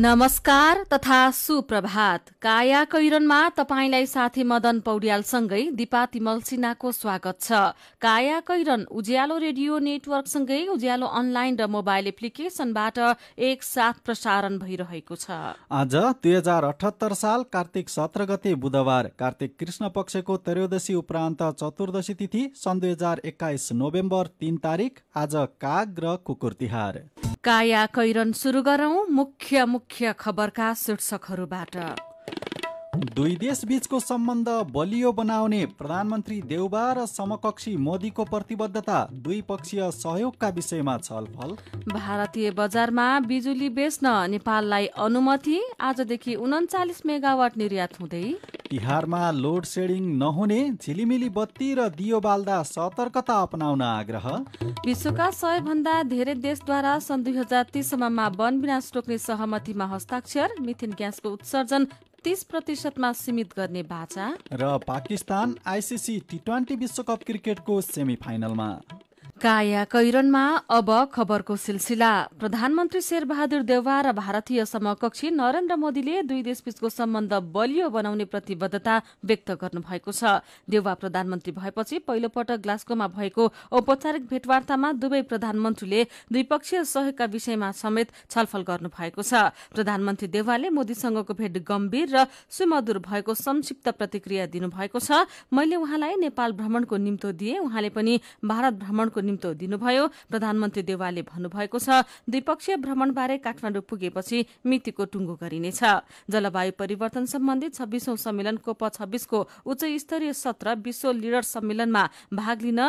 नमस्कार तथा सुप्रभात काया कैरनमा तपाईलाई साथी मदन पौड्यालसँगै दिपा तिमल सिन्हाको स्वागत छ काया कैरन उज्यालो रेडियो नेटवर्कसँगै उज्यालो अनलाइन र मोबाइल एप्लिकेशनबाट एकसाथ प्रसारण भइरहेको छ आज दुई हजार अठहत्तर साल कार्तिक सत्र गते बुधबार कार्तिक कृष्ण पक्षको त्रयोदशी उपरान्त चतुर्दशी तिथि सन् दुई हजार एक्काइस नोभेम्बर तीन तारिक आज काग र कुकुर तिहार काया कैरन सुरु गरौं मुख्य मुख्य खबरका शीर्षकहरूबाट दुई देश बीचको सम्बन्ध बलियो बनाउने प्रधानमन्त्री देउबा र समकक्षी मोदीको प्रतिबद्धता द्विपक्षीय सहयोगका विषयमा छलफल भारतीय बजारमा बिजुली बेच्न नेपाललाई अनुमति आजदेखि उन्चालिस मेगावाट निर्यात हुँदै तिहारमा लोड सेडिङ नहुने झिलिमिली बत्ती र दियो बाल्दा सतर्कता अपनाउन आग्रह विश्वका सयभन्दा धेरै देशद्वारा सन् दुई हजार तिससम्ममा वन विनाश रोक्ने सहमतिमा हस्ताक्षर मिथेन ग्यासको उत्सर्जन तिस प्रतिशतमा सीमित गर्ने बाचा र पाकिस्तान आइसिसी टी ट्वेन्टी विश्वकप क्रिकेटको सेमी फाइनलमा काया कैरनमा अब खबरको सिलसिला प्रधानमन्त्री शेरबहादुर देउवा र भारतीय समकक्षी नरेन्द्र मोदीले दुई देशबीचको सम्बन्ध बलियो बनाउने प्रतिबद्धता व्यक्त गर्नुभएको छ देउवा प्रधानमन्त्री भएपछि पहिलोपटक ग्लास्कोमा भएको औपचारिक भेटवार्तामा दुवै प्रधानमन्त्रीले द्विपक्षीय सहयोगका विषयमा समेत छलफल गर्नुभएको छ प्रधानमन्त्री देउवाले मोदीसँगको भेट गम्भीर र सुमधुर भएको संक्षिप्त प्रतिक्रिया दिनुभएको छ मैले उहाँलाई नेपाल भ्रमणको निम्तो दिए उहाँले पनि भारत भ्रमणको निम्तो दिनुभयो प्रधानमन्त्री देवालले भन्नुभएको छ द्विपक्षीय भ्रमणबारे काठमाडौँ पुगेपछि मितिको टुङ्गो गरिनेछ जलवायु परिवर्तन सम्बन्धी छब्बीसौं सम्मेलन कोप छब्बीसको उच्च स्तरीय सत्र विश्व लिडर सम्मेलनमा भाग लिन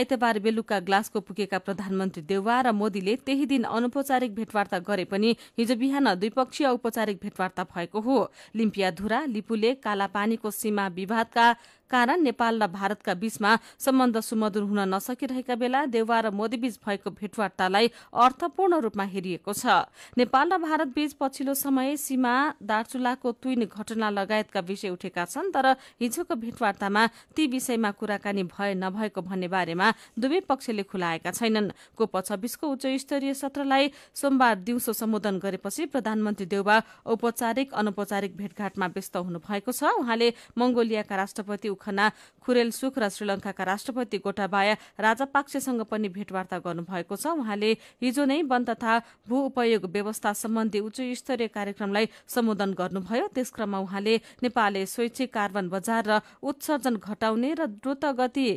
आइतबार बेलुका ग्लासको पुगेका प्रधानमन्त्री देउवा र मोदीले त्यही दिन अनौपचारिक भेटवार्ता गरे पनि हिजो बिहान द्विपक्षीय औपचारिक भेटवार्ता भएको हो लिम्पिया धुरा लिपुले कालापानीको सीमा विवादका कारण नेपाल र भारतका बीचमा सम्बन्ध सुमधुर हुन नसकिरहेका बेला देउवा र मोदीबीच भएको भेटवार्तालाई अर्थपूर्ण रूपमा हेरिएको छ नेपाल र भारत बीच पछिल्लो समय सीमा दार्चुलाको तुइन घटना लगायतका विषय उठेका छन् तर हिजोको भेटवार्तामा ती विषयमा कुराकानी भए नभएको भन्ने बारेमा दुवै पक्षले खुलाएका छैनन् कोप छब्बीसको उच्च स्तरीय सत्रलाई सोमबार दिउँसो सम्बोधन गरेपछि प्रधानमन्त्री देउवा औपचारिक अनौपचारिक भेटघाटमा व्यस्त हुनुभएको छ उहाँले मंगोलियाका राष्ट्रपति खना खुरेल सुख र श्रीलंका राष्ट्रपति गोटाबाया राजापाक्सेसँग पनि भेटवार्ता गर्नुभएको छ उहाँले हिजो नै वन तथा भू उपयोग व्यवस्था सम्बन्धी उच्च स्तरीय कार्यक्रमलाई सम्बोधन गर्नुभयो त्यसक्रममा उहाँले नेपालले स्वैच्छिक कार्बन बजार र उत्सर्जन घटाउने र द्रुत गति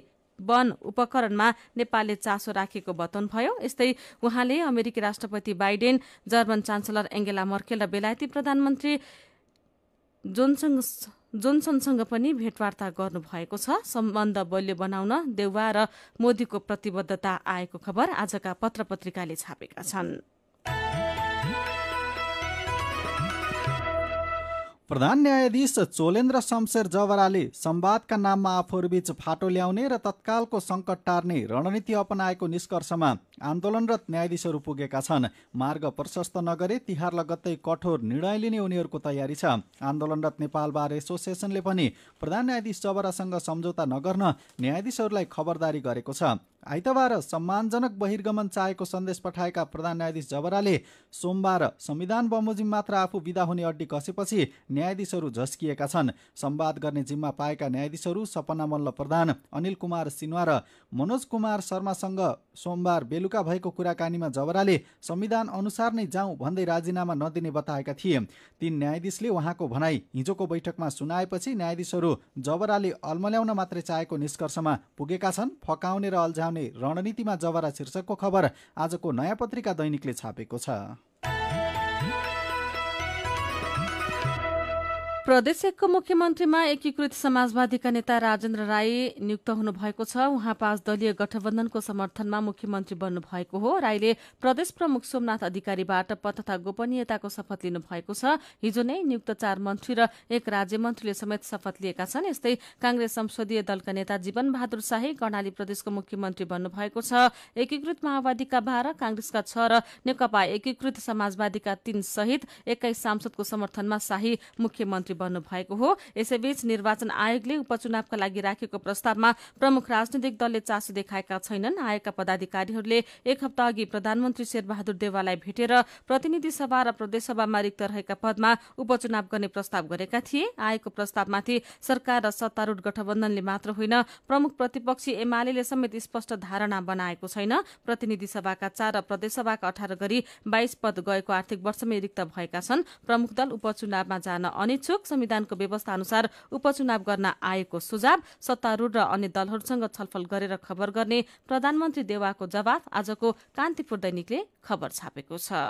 वन उपकरणमा नेपालले चासो राखेको बताउनुभयो यस्तै उहाँले अमेरिकी राष्ट्रपति Biden German chancellor Angela Merkel र बेलायती प्रधानमन्त्री जोनसङ जोनसनसँग पनि भेटवार्ता गर्नुभएको छ सम्बन्ध बलियो बनाउन देउवा र मोदीको प्रतिबद्धता आएको खबर आजका पत्र छापेका छन् प्रधान न्यायाधीश चोलेन्द्र शमशेर जवराले संवादका नाममा आफूहरूबीच फाटो ल्याउने र तत्कालको सङ्कट टार्ने रणनीति अपनाएको निष्कर्षमा आन्दोलनरत न्यायाधीशहरू पुगेका छन् मार्ग प्रशस्त नगरे तिहार लगत्तै कठोर निर्णय लिने उनीहरूको तयारी छ आन्दोलनरत नेपाल बार एसोसिएसनले पनि प्रधान न्यायाधीश जवरासँग सम्झौता नगर्न न्यायाधीशहरूलाई खबरदारी गरेको छ आइतबार सम्मानजनक बहिर्गमन चाहेको सन्देश पठाएका प्रधान न्यायाधीश जबराले सोमबार संविधान बमोजिम मात्र आफू विदा हुने अड्डी कसेपछि न्यायाधीशहरू झस्किएका छन् सम्वाद गर्ने जिम्मा पाएका न्यायाधीशहरू सपना मल्ल प्रधान अनिल कुमार सिन्वा र मनोज कुमार शर्मासँग सोमबार बेलुका भएको कुराकानीमा जबराले संविधान अनुसार नै जाउँ भन्दै राजीनामा नदिने बताएका थिए तीन न्यायाधीशले उहाँको भनाई हिजोको बैठकमा सुनाएपछि न्यायाधीशहरू जबराले अल्मल्याउन मात्रै चाहेको निष्कर्षमा पुगेका छन् फकाउने र अल्झा बचाउने रणनीतिमा जवारा शीर्षकको खबर आजको नयाँ पत्रिका दैनिकले छापेको छ प्रदेश एकको मुख्यमन्त्रीमा एकीकृत समाजवादीका नेता राजेन्द्र राई नियुक्त हुनुभएको छ उहाँ पाँच दलीय गठबन्धनको समर्थनमा मुख्यमन्त्री बन्नुभएको हो राईले प्रदेश प्रमुख सोमनाथ अधिकारीबाट पद तथा गोपनीयताको शपथ लिनुभएको छ हिजो नै नियुक्त चार मन्त्री र एक राज्यमन्त्रीले समेत शपथ लिएका छन् यस्तै कांग्रेस संसदीय दलका नेता जीवन बहादुर शाही कर्णाली प्रदेशको मुख्यमन्त्री बन्नुभएको छ एकीकृत माओवादीका बाह्र कांग्रेसका छ र नेकपा एकीकृत समाजवादीका तीन सहित एक्काइस सांसदको समर्थनमा शाही मुख्यमन्त्री बन्नुभएको हो यसैबीच निर्वाचन आयोगले उपचुनावका लागि राखेको प्रस्तावमा प्रमुख राजनैतिक दलले चासो देखाएका छैनन् आयोगका पदाधिकारीहरूले एक हप्ता अघि प्रधानमन्त्री शेरबहादुर देवाललाई भेटेर प्रतिनिधि सभा र प्रदेशसभामा रिक्त रहेका पदमा उपचुनाव गर्ने प्रस्ताव गरेका थिए आयोगको प्रस्तावमाथि सरकार र सत्तारूढ़ गठबन्धनले मात्र होइन प्रमुख प्रतिपक्षी एमाले समेत स्पष्ट धारणा बनाएको छैन प्रतिनिधि सभाका चार र प्रदेशसभाका अठार गरी बाइस पद गएको आर्थिक वर्षमै रिक्त भएका छन् प्रमुख दल उपचुनावमा जान अनिच्छुक संविधानको व्यवस्था अनुसार उपचुनाव गर्न आएको सुझाव सत्तारूढ़ र अन्य दलहरूसँग छलफल गरेर खबर गर्ने प्रधानमन्त्री देवाको जवाफ आजको कान्तिपुर दैनिकले खबर छापेको छ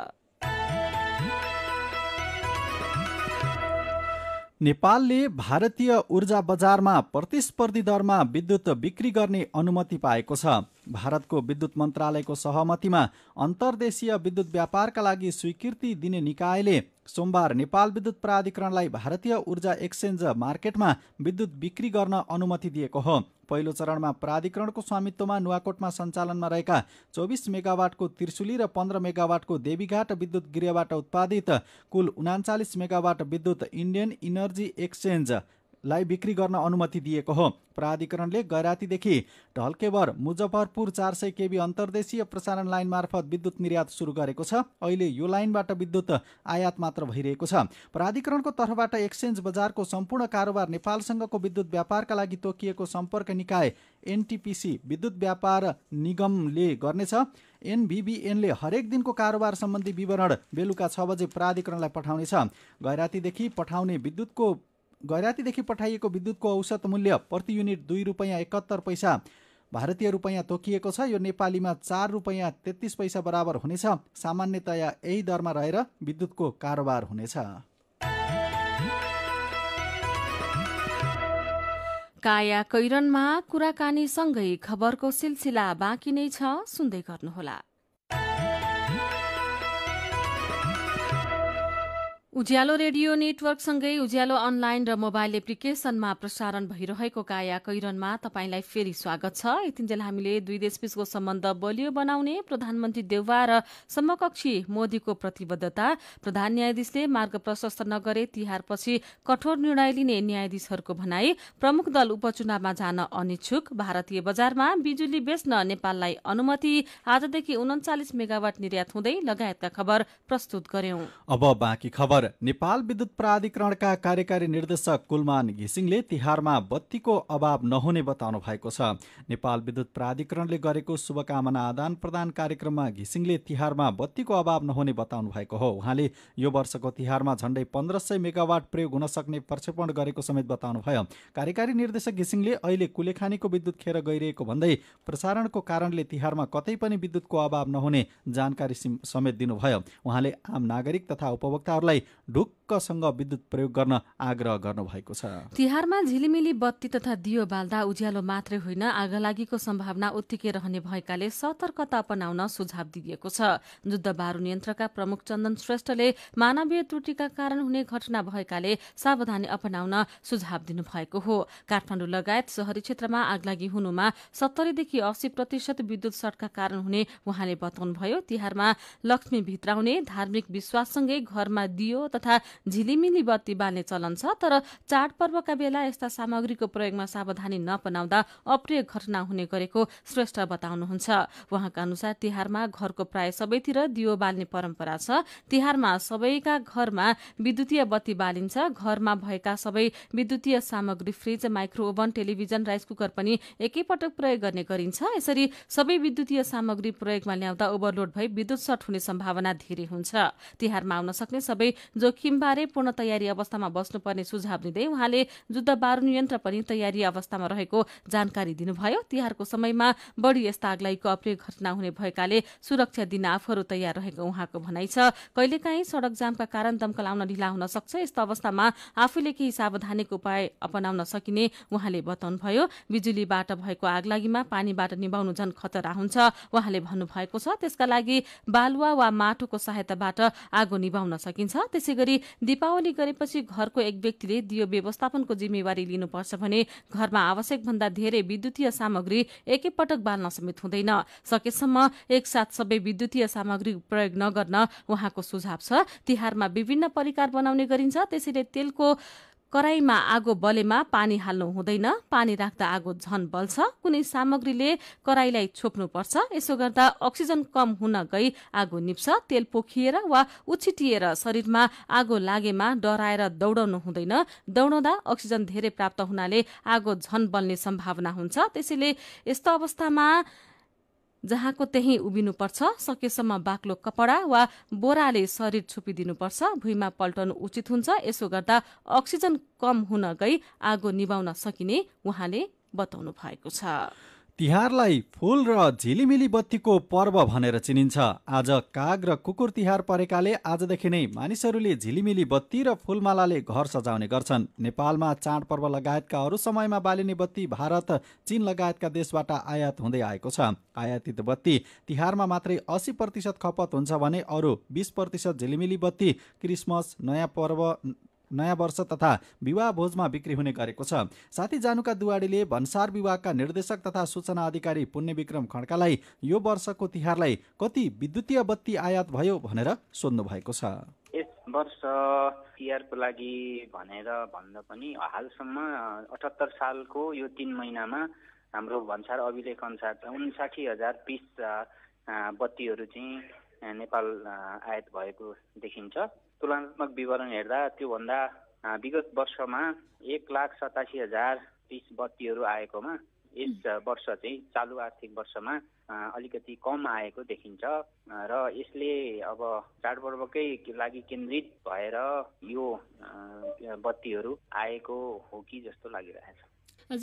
नेपालले भारतीय ऊर्जा बजारमा प्रतिस्पर्धी दरमा विद्युत बिक्री गर्ने अनुमति पाएको छ भारतको विद्युत मन्त्रालयको सहमतिमा अन्तर्देशीय विद्युत व्यापारका लागि स्वीकृति दिने निकायले सोमबार नेपाल विद्युत प्राधिकरणलाई भारतीय ऊर्जा एक्सचेन्ज मार्केटमा विद्युत बिक्री गर्न अनुमति दिएको हो पहिलो चरणमा प्राधिकरणको स्वामित्वमा नुवाकोटमा सञ्चालनमा रहेका चौबिस मेगावाटको त्रिशुली र पन्ध्र मेगावाटको देवीघाट विद्युत गृहबाट उत्पादित कुल उनाचालिस मेगावाट विद्युत इन्डियन इनर्जी एक्सचेन्ज लाई बिक्री गर्न अनुमति दिएको हो प्राधिकरणले गैरातीदेखि ढल्केबर मुजफ्फरपुर चार सय केबी अन्तर्देशीय प्रसारण लाइन मार्फत विद्युत निर्यात सुरु गरेको छ अहिले यो लाइनबाट विद्युत आयात मात्र भइरहेको छ प्राधिकरणको तर्फबाट एक्सचेन्ज बजारको सम्पूर्ण कारोबार नेपालसँगको विद्युत व्यापारका लागि तोकिएको सम्पर्क निकाय एनटिपिसी विद्युत व्यापार निगमले गर्नेछ एनबिबिएनले हरेक दिनको कारोबार सम्बन्धी विवरण बेलुका छ बजे प्राधिकरणलाई पठाउनेछ गैरातीदेखि पठाउने विद्युतको गैरातीदेखि पठाइएको विद्युतको औसत मूल्य प्रति युनिट दुई रुपियाँ एकात्तर पैसा भारतीय रुपैयाँ तोकिएको छ यो नेपालीमा चार रुपैयाँ तेत्तिस पैसा बराबर हुनेछ सामान्यतया यही दरमा रहेर विद्युतको कारोबार हुनेछ काया कैरनमा कुराकानीसँगै खबरको सिलसिला बाँकी नै छ सुन्दै गर्नुहोला उज्यालो रेडियो नेटवर्कसँगै उज्यालो अनलाइन र मोबाइल एप्लिकेशनमा प्रसारण भइरहेको काया कैरनमा तपाईँलाई फेरि स्वागत छ यतिन्जेल हामीले दुई देशबीचको सम्बन्ध बलियो बनाउने प्रधानमन्त्री देउवा र समकक्षी मोदीको प्रतिबद्धता प्रधान न्यायाधीशले मार्ग प्रशस्त नगरे तिहारपछि कठोर निर्णय लिने न्यायाधीशहरूको भनाई प्रमुख दल उपचुनावमा जान अनिच्छुक भारतीय बजारमा बिजुली बेच्न नेपाललाई अनुमति आजदेखि उन्चालिस मेगावाट निर्यात हुँदै लगायतका खबर प्रस्तुत गर्यौं खबर नेपाल विद्युत प्राधिकरणका कार्यकारी निर्देशक कुलमान घिसिङले तिहारमा बत्तीको अभाव नहुने बताउनु भएको छ नेपाल विद्युत प्राधिकरणले गरेको शुभकामना आदान प्रदान कार्यक्रममा घिसिङले तिहारमा बत्तीको अभाव नहुने बताउनु भएको हो उहाँले यो वर्षको तिहारमा झण्डै पन्ध्र सय मेगावाट प्रयोग हुन सक्ने प्रक्षेपण गरेको समेत बताउनुभयो कार्यकारी निर्देशक घिसिङले अहिले कुलेखानीको विद्युत खेर गइरहेको भन्दै प्रसारणको कारणले तिहारमा कतै पनि विद्युतको अभाव नहुने जानकारी समेत दिनुभयो उहाँले आम नागरिक तथा उपभोक्ताहरूलाई ढुक्कसँग विद्युत प्रयोग गर्न आग्रह गर्नुभएको छ तिहारमा झिलिमिली बत्ती तथा दियो बाल्दा उज्यालो मात्रै होइन आगलागीको सम्भावना उत्तिकै रहने भएकाले सतर्कता अपनाउन सुझाव दिइएको छ युद्ध बारु नियन्त्रका प्रमुख चन्दन श्रेष्ठले मानवीय त्रुटिका कारण हुने घटना भएकाले सावधानी अपनाउन सुझाव दिनुभएको हो काठमाडौँ लगायत शहरी क्षेत्रमा आगलागी हुनुमा सत्तरीदेखि अस्सी प्रतिशत विद्युत सर्टका कारण हुने उहाँले बताउनुभयो तिहारमा लक्ष्मी भित्राउने धार्मिक विश्वाससँगै घरमा दियो तथा झिलिमिली बत्ती बाल्ने चलन छ तर चाडपर्वका बेला यस्ता सामग्रीको प्रयोगमा सावधानी नपनाउँदा अप्रिय घटना हुने गरेको श्रेष्ठ बताउनुहुन्छ उहाँका अनुसार तिहारमा घरको प्राय सबैतिर दियो बाल्ने परम्परा छ तिहारमा सबैका घरमा विद्युतीय बत्ती बालिन्छ घरमा भएका सबै विद्युतीय सामग्री fridge micro oven television rice cooker पनि एकैपटक प्रयोग गर्ने गरिन्छ यसरी सबै विद्युतीय सामग्री प्रयोगमा ल्याउँदा ओभरलोड भई विद्युत सट हुने सम्भावना धेरै हुन्छ तिहारमा आउन सक्ने सबै जोखिमबारे पूर्ण तयारी अवस्थामा बस्नुपर्ने सुझाव दिँदै उहाँले युद्ध बारूद यन्त्र पनि तयारी अवस्थामा रहेको जानकारी दिनुभयो तिहारको समयमा बढ़ी यस्ता आगलाईको अप्रिय घटना हुने भएकाले सुरक्षा दिन आफूहरू तयार रहेको उहाँको भनाइ छ कहिलेकाहीँ सड़क जामका कारण दमकल आउन ढिला हुन सक्छ यस्तो अवस्थामा आफूले केही सावधानीको उपाय अपनाउन सकिने उहाँले बताउनुभयो बिजुलीबाट भएको आगलागीमा पानीबाट निभाउनु झन खतरा हुन्छ उहाँले भन्नुभएको छ त्यसका लागि बालुवा वा माटोको सहायताबाट आगो निभाउन सकिन्छ त्यसै गरी दीपावली गरेपछि घरको एक व्यक्तिले दियो व्यवस्थापनको जिम्मेवारी लिनुपर्छ भने घरमा आवश्यक भन्दा धेरै विद्युतीय सामग्री एकैपटक बाल्न समेत हुँदैन सकेसम्म एकसाथ सबै विद्युतीय सामग्री प्रयोग नगर्न उहाँको सुझाव छ तिहारमा विभिन्न परिकार बनाउने गरिन्छ त्यसैले तेलको कराईमा आगो बलेमा पानी हाल्नु हुँदैन पानी राख्दा आगो झन बल्छ कुनै सामग्रीले कराईलाई छोप्नुपर्छ यसो गर्दा अक्सिजन कम हुन गई आगो निप्छ तेल पोखिएर वा उछिटिएर शरीरमा आगो लागेमा डराएर दौड़ाउनु हुँदैन दौड़ाउँदा अक्सिजन धेरै प्राप्त हुनाले आगो झन बल्ने सम्भावना हुन्छ त्यसैले यस्तो अवस्थामा जहाँको त्यही उभिनुपर्छ सकेसम्म बाक्लो कपडा वा बोराले शरीर छुपिदिनुपर्छ भुइँमा पल्टनु उचित हुन्छ यसो गर्दा अक्सिजन कम हुन गई आगो निभाउन सकिने उहाँले बताउनु भएको छ तिहारलाई फुल र झिलिमिली बत्तीको पर्व भनेर चिनिन्छ आज काग र कुकुर तिहार परेकाले आजदेखि नै मानिसहरूले झिलिमिली बत्ती र फुलमालाले घर सजाउने गर्छन् नेपालमा चाडपर्व लगायतका अरू समयमा बालिने बत्ती भारत चीन लगायतका देशबाट आयात हुँदै आएको छ आयातित बत्ती तिहारमा मात्रै अस्सी प्रतिशत खपत हुन्छ भने अरू बिस प्रतिशत झिलिमिली बत्ती क्रिसमस नयाँ पर्व नयाँ वर्ष तथा विवाह भोजमा बिक्री हुने गरेको छ साथी जानुका दुवाडीले भन्सार विभागका निर्देशक तथा सूचना अधिकारी पुण्य विक्रम खड्कालाई यो वर्षको तिहारलाई कति विद्युतीय बत्ती आयात भयो भनेर सोध्नु भएको छ यस वर्ष तिहारको लागि भनेर भन्दा पनि हालसम्म अठहत्तर सालको यो तिन महिनामा हाम्रो भन्सार अभिलेख अनुसार उन्साठी हजार पिस बत्तीहरू चाहिँ नेपाल आयात भएको देखिन्छ तुलनात्मक विवरण हेर्दा त्योभन्दा विगत वर्षमा एक लाख सतासी हजार तिस बत्तीहरू आएकोमा यस वर्ष चाहिँ चालु आर्थिक वर्षमा अलिकति कम आएको देखिन्छ र यसले अब चाडपर्वकै लागि केन्द्रित भएर यो बत्तीहरू आएको हो कि जस्तो लागिरहेछ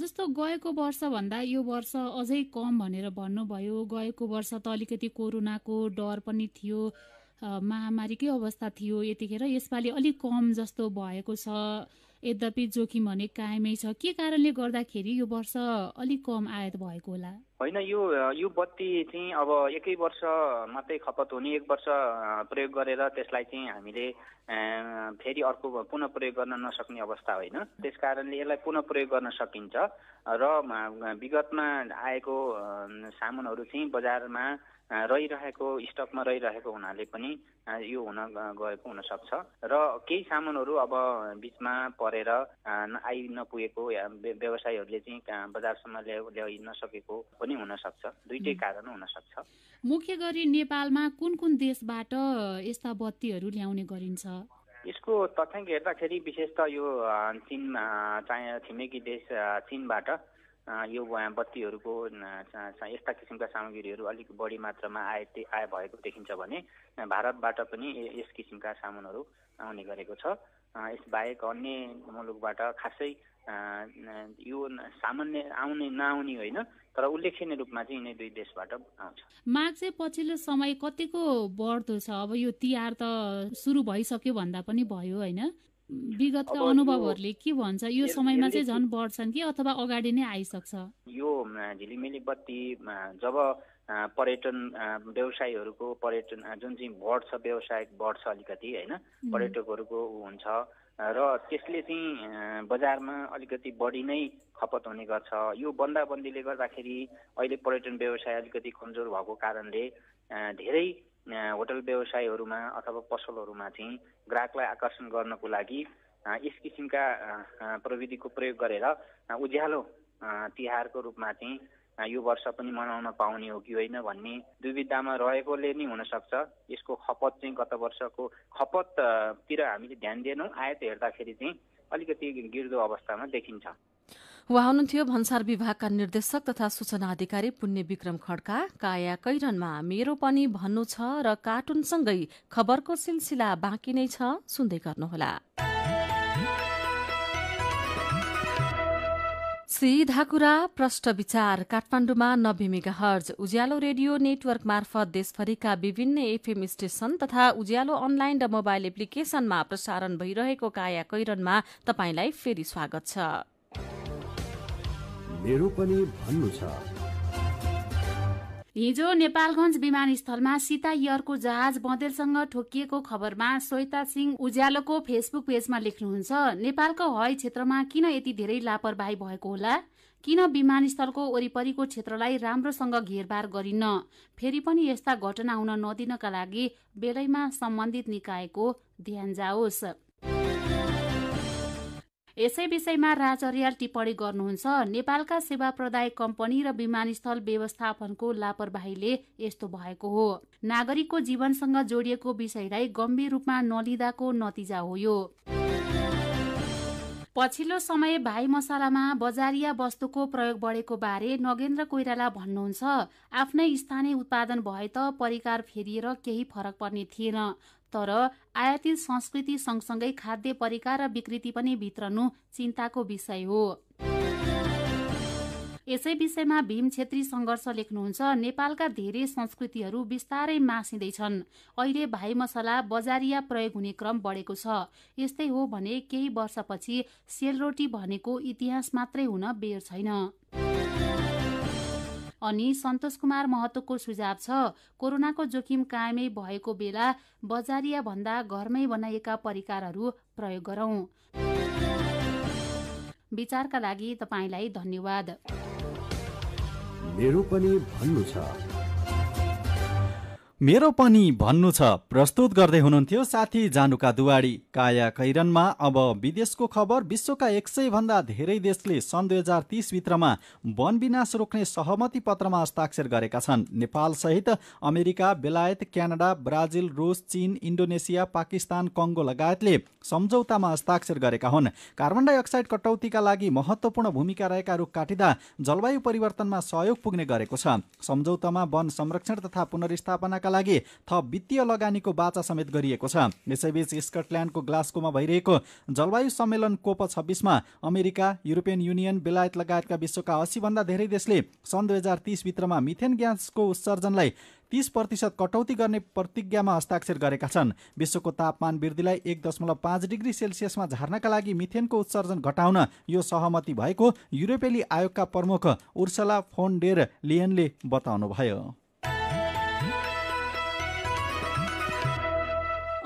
जस्तो गएको वर्षभन्दा यो वर्ष अझै कम भनेर भन्नुभयो गएको वर्ष त अलिकति कोरोनाको डर पनि थियो महामारीकै अवस्था थियो यतिखेर यसपालि अलिक कम जस्तो भएको छ यद्यपि जोखिम भने कायमै छ के कारणले गर्दाखेरि यो वर्ष अलिक कम आयात भएको होला होइन यो यो बत्ती चाहिँ अब एकै वर्ष मात्रै खपत हुने एक वर्ष प्रयोग गरेर त्यसलाई चाहिँ हामीले फेरि अर्को पुनः प्रयोग गर्न नसक्ने अवस्था होइन त्यस कारणले यसलाई पुनः प्रयोग गर्न सकिन्छ र विगतमा आएको सामानहरू चाहिँ बजारमा रहिरहेको स्टकमा रहिरहेको हुनाले पनि यो हुन गएको हुनसक्छ र केही सामानहरू अब बिचमा परेर आइ नपुगेको व्यवसायीहरूले चाहिँ बजारसम्म ल्याउ ल्याइ नसकेको पनि हुनसक्छ दुइटै कारण हुनसक्छ मुख्य गरी नेपालमा कुन कुन देशबाट यस्ता बत्तीहरू ल्याउने गरिन्छ यसको तथ्याङ्क हेर्दाखेरि विशेष त यो चिन चाइना छिमेकी देश चिनबाट यो बत्तीहरूको यस्ता किसिमका सामग्रीहरू अलिक बढी मात्रामा आए आए भएको देखिन्छ भने भारतबाट पनि यस किसिमका सामानहरू आउने गरेको छ यस बाहेक अन्य मुलुकबाट खासै यो सामान्य आउने नआउने होइन तर उल्लेखनीय रूपमा चाहिँ यिनै दुई देशबाट आउँछ माग चाहिँ पछिल्लो समय कतिको बढ्दो छ अब यो तिहार त सुरु भइसक्यो भन्दा पनि भयो होइन विगतका अनुभवहरूले के भन्छ यो समयमा चाहिँ झन् बढ्छन् कि अथवा अगाडि नै आइसक्छ यो झिलिमिली बत्ती जब पर्यटन व्यवसायीहरूको पर्यटन जुन चाहिँ बढ्छ व्यवसाय बढ्छ अलिकति होइन पर्यटकहरूको हुन्छ र त्यसले चाहिँ बजारमा अलिकति बढी नै खपत हुने गर्छ यो बन्दाबन्दीले गर्दाखेरि अहिले पर्यटन व्यवसाय अलिकति कमजोर भएको कारणले धेरै होटल व्यवसायहरूमा अथवा पसलहरूमा चाहिँ ग्राहकलाई आकर्षण गर्नको लागि यस किसिमका प्रविधिको प्रयोग गरेर उज्यालो तिहारको रूपमा चाहिँ यो वर्ष पनि मनाउन पाउने हो कि होइन भन्ने दुविधामा रहेकोले नै हुनसक्छ यसको खपत चाहिँ गत वर्षको खपततिर हामीले ध्यान दिएनौँ आयात हेर्दाखेरि चाहिँ अलिकति गिर्दो अवस्थामा देखिन्छ उहाँ हुनुहुन्थ्यो भन्सार विभागका निर्देशक तथा सूचना अधिकारी पुण्य विक्रम खड्का काया कैरनमा मेरो पनि भन्नु छ र कार्टुनसँगै खबरको सिलसिला बाँकी नै छ सुन्दै गर्नुहोला सीधा कुरा प्रष्ट विचार काठमाडौँमा नब्बी mega hertz Ujyaalo radio network मार्फत देशभरिका विभिन्न एफएम स्टेशन तथा उज्यालो अनलाइन र मोबाइल एप्लिकेशनमा प्रसारण भइरहेको काया कैरनमा तपाईँलाई फेरि स्वागत छ मेरो पनि भन्नु छ हिजो नेपालगंज विमानस्थलमा सीता यरको जहाज बँदेलसँग ठोकिएको खबरमा स्वेता सिंह उज्यालोको फेसबुक पेजमा लेख्नुहुन्छ नेपालको हवाई क्षेत्रमा किन यति धेरै लापरवाही भएको होला किन विमानस्थलको वरिपरिको क्षेत्रलाई राम्रोसँग घेरबार गरिन्न फेरि पनि यस्ता घटना हुन नदिनका लागि बेलैमा सम्बन्धित निकायको ध्यान जाओस् यसै विषयमा राजरियाल टिप्पणी गर्नुहुन्छ नेपालका सेवा प्रदायक कम्पनी र विमानस्थल व्यवस्थापनको लापरवाहीले यस्तो भएको हो नागरिकको जीवनसँग जोडिएको विषयलाई गम्भीर रूपमा नलिँदाको नतिजा हो यो पछिल्लो समय भाइ मसालामा बजारिया वस्तुको प्रयोग बढेको बारे नगेन्द्र कोइराला भन्नुहुन्छ आफ्नै स्थानीय उत्पादन भए त परिकार फेरिएर केही फरक पर्ने थिएन तर आयातित संस्कृति सँगसँगै खाद्य परिकार र विकृति पनि भित्रनु चिन्ताको विषय हो यसै विषयमा भीम छेत्री सङ्घर्ष लेख्नुहुन्छ नेपालका धेरै संस्कृतिहरू बिस्तारै मासिँदैछन् अहिले भाइ मसला बजारिया प्रयोग हुने क्रम बढेको छ यस्तै हो भने केही वर्षपछि सेलरोटी भनेको इतिहास मात्रै हुन बेर छैन अनि सन्तोष कुमार महतोको सुझाव छ कोरोनाको जोखिम कायमै भएको बेला बजारिया भन्दा घरमै बनाइएका परिकारहरू प्रयोग गरौं विचारका लागि तपाईँलाई धन्यवाद मेरो पनि भन्नु छ मेरो पनि भन्नु छ प्रस्तुत गर्दै हुनुहुन्थ्यो साथी जानुका दुवाडी काया कैरनमा अब विदेशको खबर विश्वका एक सय भन्दा धेरै देशले सन् दुई हजार तिसभित्रमा वन विनाश रोक्ने सहमति पत्रमा हस्ताक्षर गरेका छन् नेपालसहित अमेरिका बेलायत क्यानाडा ब्राजिल रुस चीन इन्डोनेसिया पाकिस्तान कङ्गो लगायतले सम्झौतामा हस्ताक्षर गरेका हुन् कार्बन डाइअक्साइड कटौतीका लागि महत्त्वपूर्ण भूमिका रहेका रुख काटिँदा जलवायु परिवर्तनमा सहयोग पुग्ने गरेको छ सम्झौतामा वन संरक्षण तथा पुनर्स्थापना सुरक्षाका लागि थप वित्तीय लगानीको बाचा समेत गरिएको छ यसैबीच स्कटल्यान्डको ग्लास्कोमा भइरहेको जलवायु सम्मेलन कोप छब्बिसमा अमेरिका युरोपियन युनियन बेलायत लगायतका विश्वका अस्सीभन्दा धेरै देशले सन् दुई हजार तिसभित्रमा मिथेन ग्यासको उत्सर्जनलाई तीस प्रतिशत कटौती गर्ने प्रतिज्ञामा हस्ताक्षर गरेका छन् विश्वको तापमान वृद्धिलाई एक दशमलव पाँच डिग्री सेल्सियसमा झार्नका लागि मिथेनको उत्सर्जन घटाउन यो सहमति भएको युरोपेली आयोगका प्रमुख उर्सला फोन्डेर लियनले बताउनुभयो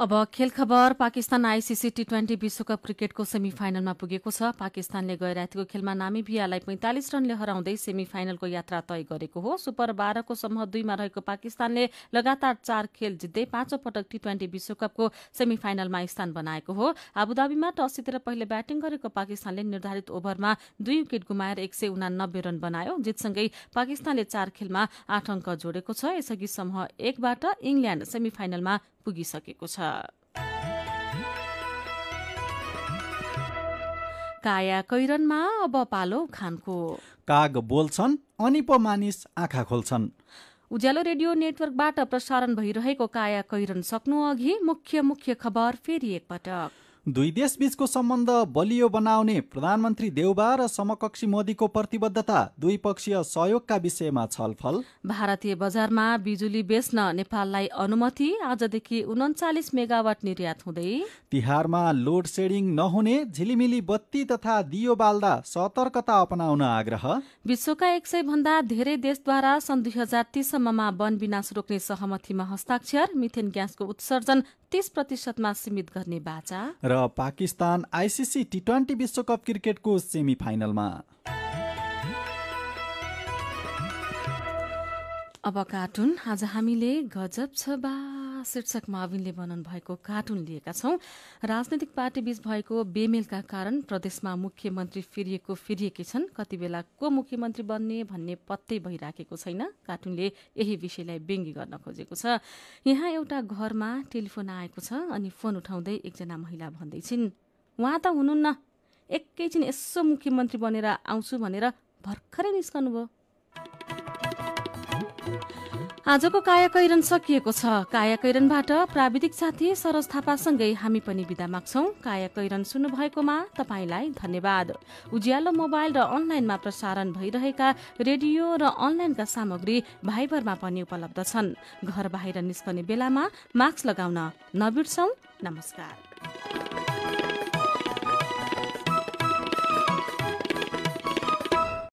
अब खेल खबर पाकिस्तान आइसिसी टी ट्वेन्टी विश्वकप क्रिकेटको सेमी फाइनलमा पुगेको छ पाकिस्तानले गए रातिको खेलमा नामिबियालाई पैंतालिस रनले हराउँदै सेमी फाइनलको यात्रा तय गरेको हो सुपर बाह्रको समूह दुईमा रहेको पाकिस्तानले लगातार चार खेल जित्दै पाँचौ पटक टी ट्वेन्टी विश्वकपको सेमी फाइनलमा स्थान बनाएको हो आबुधाबीमा टस जितेर पहिले ब्याटिङ गरेको पाकिस्तानले निर्धारित ओभरमा दुई विकेट गुमाएर एक सय उनानब्बे रन बनायो जितसँगै पाकिस्तानले चार खेलमा आठ अङ्क जोडेको छ यसअघि समूह एकबाट इङ्ल्याण्ड सेमी फाइनलमा पुगिसकेको छ काया कैरनमा अब पालो खानको काग बोल्छन् अनि पो मानिस आँखा खोल्छन् उज्यालो रेडियो नेटवर्कबाट प्रसारण भइरहेको काया कैरन सक्नु अघि मुख्य मुख्य खबर फेरि एकपटक दुई देशबीचको सम्बन्ध बलियो बनाउने प्रधानमन्त्री देउबा र समकक्षी मोदीको प्रतिबद्धता द्विपक्षीय सहयोगका विषयमा छलफल भारतीय बजारमा बिजुली बेच्न नेपाललाई अनुमति आजदेखि उन्चालिस मेगावाट निर्यात हुँदै तिहारमा लोड सेडिङ नहुने झिलिमिली बत्ती तथा दियो बाल्दा सतर्कता अपनाउन आग्रह विश्वका एक सय भन्दा धेरै देशद्वारा सन् दुई हजार तीससम्ममा वन विनाश रोक्ने सहमतिमा हस्ताक्षर मिथेन ग्यासको उत्सर्जन तेत्तिस प्रतिशतमा सीमित गर्ने बाचा र पाकिस्तान आइसिसी टी ट्वेन्टी विश्वकप क्रिकेटको सेमी फाइनलमा अब कार्टुन आज हामीले गजब छ बा शीर्षक माविनले बनन भएको कार्टुन लिएका छौं राजनैतिक बीच भएको बेमेलका कारण प्रदेशमा मुख्यमन्त्री फेरिएको फिरिएकै छन् कति बेला को मुख्यमन्त्री बन्ने भन्ने पत्तै भइराखेको छैन कार्टुनले यही विषयलाई व्यङ्गी गर्न खोजेको छ यहाँ एउटा घरमा टेलिफोन आएको छ अनि फोन उठाउँदै एकजना महिला भन्दैछिन् उहाँ त हुनुहुन्न एकैछिन यसो मुख्यमन्त्री बनेर आउँछु भनेर भर्खरै निस्कनुभयो आजको कायाकैरन सकिएको छ कायाकैरनबाट प्राविधिक साथी सरोज थापासँगै हामी पनि विदा माग्छौ कायाकैरन सुन्नु भएकोमा तपाईँलाई धन्यवाद उज्यालो मोबाइल र अनलाइनमा प्रसारण भइरहेका रेडियो र अनलाइनका सामग्री भाइबरमा पनि उपलब्ध छन् घर बाहिर निस्कने बेलामा मास्क लगाउन नबिर्सौ नमस्कार